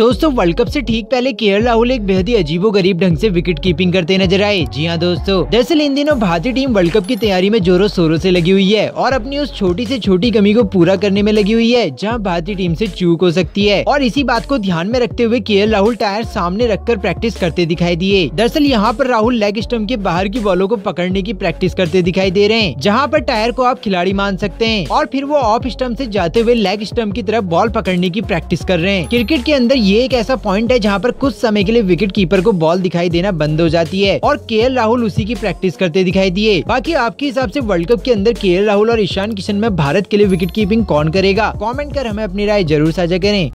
दोस्तों world cup से ठीक पहले के राहुल एक बेहद ही अजीबो गरीब ढंग से विकेट कीपिंग करते नजर आए जी हाँ दोस्तों दरअसल इन दिनों भारतीय टीम वर्ल्ड कप की तैयारी में जोरों शोरों से लगी हुई है और अपनी उस छोटी से छोटी कमी को पूरा करने में लगी हुई है जहाँ भारतीय टीम से चूक हो सकती है और इसी बात को ध्यान में रखते हुए के राहुल टायर सामने रखकर प्रैक्टिस करते दिखाई दिए दरअसल यहाँ पर राहुल लेग स्टम्प के बाहर की बॉलों को पकड़ने की प्रैक्टिस करते दिखाई दे रहे हैं जहाँ पर टायर को आप खिलाड़ी मान सकते हैं और फिर वो ऑफ स्टम्प ऐसी जाते हुए लेग स्टम्प की तरफ बॉल पकड़ने की प्रैक्टिस कर रहे हैं क्रिकेट के अंदर ये एक ऐसा पॉइंट है जहाँ पर कुछ समय के लिए विकेट कीपर को बॉल दिखाई देना बंद हो जाती है और के राहुल उसी की प्रैक्टिस करते दिखाई दिए बाकी आपके हिसाब से वर्ल्ड कप के अंदर के राहुल और ईशान किशन में भारत के लिए विकेट कीपिंग कौन करेगा कमेंट कर हमें अपनी राय जरूर साझा करें